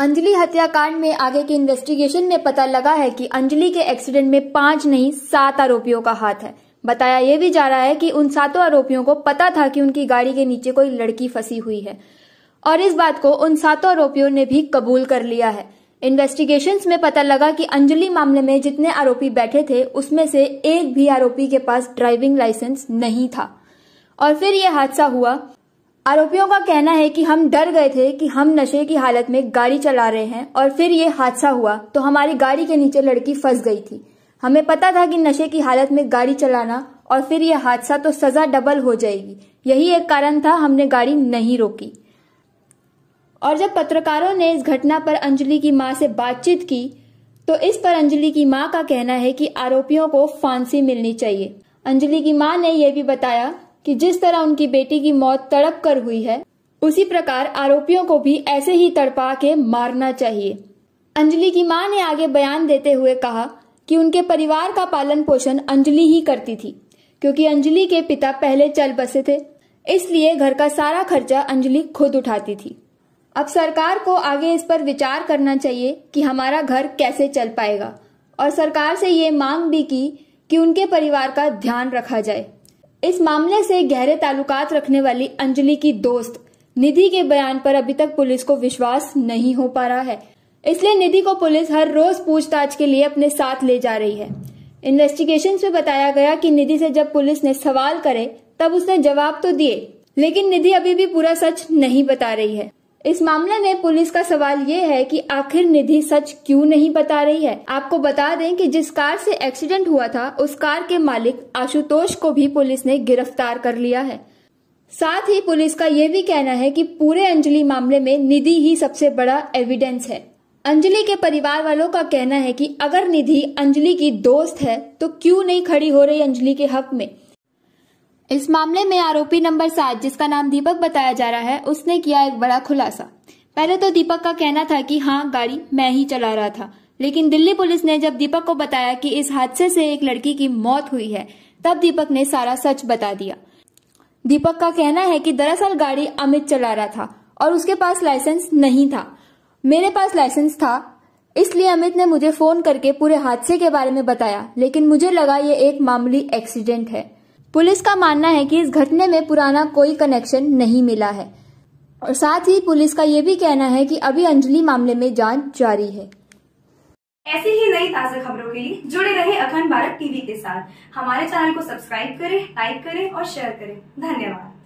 अंजलि हत्याकांड में आगे के इन्वेस्टिगेशन में पता लगा है कि अंजलि के एक्सीडेंट में पांच नहीं सात आरोपियों का हाथ है बताया ये भी जा रहा है कि उन सातों आरोपियों को पता था कि उनकी गाड़ी के नीचे कोई लड़की फंसी हुई है और इस बात को उन सातों आरोपियों ने भी कबूल कर लिया है इन्वेस्टिगेशन में पता लगा कि अंजलि मामले में जितने आरोपी बैठे थे उसमें से एक भी आरोपी के पास ड्राइविंग लाइसेंस नहीं था और फिर यह हादसा हुआ आरोपियों का कहना है कि हम डर गए थे कि हम नशे की हालत में गाड़ी चला रहे हैं और फिर ये हादसा हुआ तो हमारी गाड़ी के नीचे लड़की फंस गई थी हमें पता था कि नशे की हालत में गाड़ी चलाना और फिर ये हादसा तो सजा डबल हो जाएगी यही एक कारण था हमने गाड़ी नहीं रोकी और जब पत्रकारों ने इस घटना पर अंजलि की माँ से बातचीत की तो इस पर अंजलि की माँ का कहना है कि आरोपियों को फांसी मिलनी चाहिए अंजलि की माँ ने यह भी बताया कि जिस तरह उनकी बेटी की मौत तड़प कर हुई है उसी प्रकार आरोपियों को भी ऐसे ही तड़पा के मारना चाहिए अंजलि की मां ने आगे बयान देते हुए कहा कि उनके परिवार का पालन पोषण अंजलि ही करती थी क्योंकि अंजलि के पिता पहले चल बसे थे इसलिए घर का सारा खर्चा अंजलि खुद उठाती थी अब सरकार को आगे इस पर विचार करना चाहिए कि हमारा घर कैसे चल पाएगा और सरकार से ये मांग भी की कि उनके परिवार का ध्यान रखा जाए इस मामले से गहरे ताल्लुकात रखने वाली अंजलि की दोस्त निधि के बयान पर अभी तक पुलिस को विश्वास नहीं हो पा रहा है इसलिए निधि को पुलिस हर रोज पूछताछ के लिए अपने साथ ले जा रही है इन्वेस्टिगेशन में बताया गया कि निधि से जब पुलिस ने सवाल करे तब उसने जवाब तो दिए लेकिन निधि अभी भी पूरा सच नहीं बता रही है इस मामले में पुलिस का सवाल ये है कि आखिर निधि सच क्यों नहीं बता रही है आपको बता दें कि जिस कार से एक्सीडेंट हुआ था उस कार के मालिक आशुतोष को भी पुलिस ने गिरफ्तार कर लिया है साथ ही पुलिस का ये भी कहना है कि पूरे अंजलि मामले में निधि ही सबसे बड़ा एविडेंस है अंजलि के परिवार वालों का कहना है कि अगर निधि अंजलि की दोस्त है तो क्यों नहीं खड़ी हो रही अंजलि के हक में इस मामले में आरोपी नंबर सात जिसका नाम दीपक बताया जा रहा है उसने किया एक बड़ा खुलासा पहले तो दीपक का कहना था कि हाँ गाड़ी मैं ही चला रहा था लेकिन दिल्ली पुलिस ने जब दीपक को बताया कि इस हादसे से एक लड़की की मौत हुई है तब दीपक ने सारा सच बता दिया दीपक का कहना है कि दरअसल गाड़ी अमित चला रहा था और उसके पास लाइसेंस नहीं था मेरे पास लाइसेंस था इसलिए अमित ने मुझे फोन करके पूरे हादसे के बारे में बताया लेकिन मुझे लगा ये एक मामूली एक्सीडेंट है पुलिस का मानना है कि इस घटने में पुराना कोई कनेक्शन नहीं मिला है और साथ ही पुलिस का ये भी कहना है कि अभी अंजलि मामले में जांच जारी है ऐसी ही नई ताज़ा खबरों के लिए जुड़े रहे अखंड भारत टीवी के साथ हमारे चैनल को सब्सक्राइब करें लाइक करें और शेयर करें धन्यवाद